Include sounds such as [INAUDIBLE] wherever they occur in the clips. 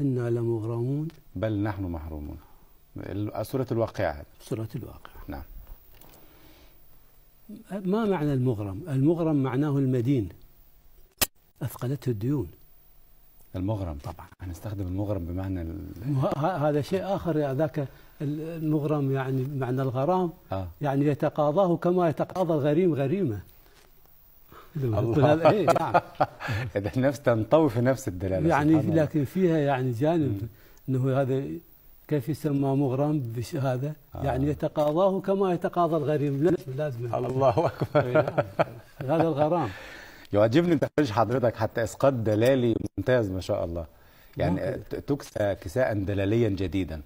إنا لمغرمون بل نحن محرومون سورة الواقعة هذه سورة الواقعة نعم ما معنى المغرم؟ المغرم معناه المدين أثقلته الديون المغرم طبعا هنستخدم المغرم بمعنى هذا شيء آخر ذاك المغرم يعني معنى الغرام آه. يعني يتقاضاه كما يتقاضى الغريم غريمة الله [LAUGHS] إيه نعم. [LAUGHS] إذا النفس تنطوي في نفس الدلالة يعني لكن فيها يعني جانب أنه هذا كيف يسمى مغرم بهذا آه. يعني يتقاضاه كما يتقاضى الغريم لازم لازم الله أكبر إيه، نعم. هذا الغرام يعجبني تخرج حضرتك حتى اسقاط دلالي ممتاز ما شاء الله يعني نعم. تكسى كساء دلاليا جديدا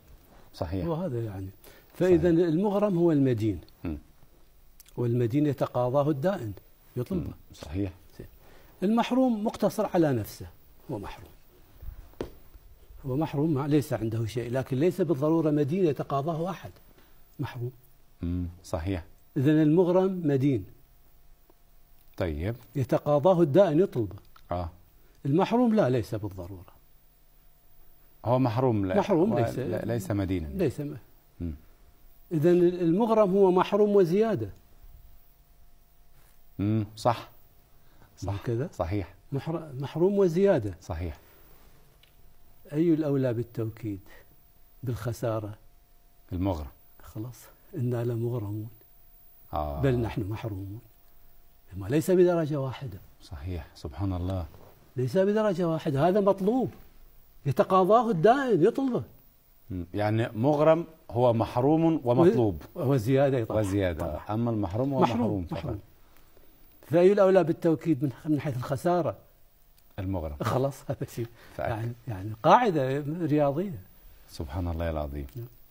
صحيح وهذا يعني فاذا المغرم هو المدين م. والمدين يتقاضاه الدائن يطلبها صحيح المحروم مقتصر على نفسه هو محروم هو محروم ليس عنده شيء لكن ليس بالضرورة مدين يتقاضاه أحد محروم امم صحيح إذا المغرم مدين طيب يتقاضاه الدائن يطلبه آه. المحروم لا ليس بالضرورة هو محروم لا محروم ليس ليس مدينا ليس م... إذا المغرم هو محروم وزيادة امم صح صح كذا صحيح محروم وزياده صحيح اي الاولى بالتوكيد بالخساره المغرم خلاص انا لمغرمون آه. بل نحن محرومون ليس بدرجه واحده صحيح سبحان الله ليس بدرجه واحده هذا مطلوب يتقاضاه الدائم يطلبه يعني مغرم هو محروم ومطلوب وزياده طبعا وزياده طبعا. اما المحروم هو محروم, محروم, محروم. فأي الأولى بالتوكيد من حيث الخسارة المغرم خلاص هذا شيء يعني يعني قاعدة رياضية سبحان الله العظيم نعم.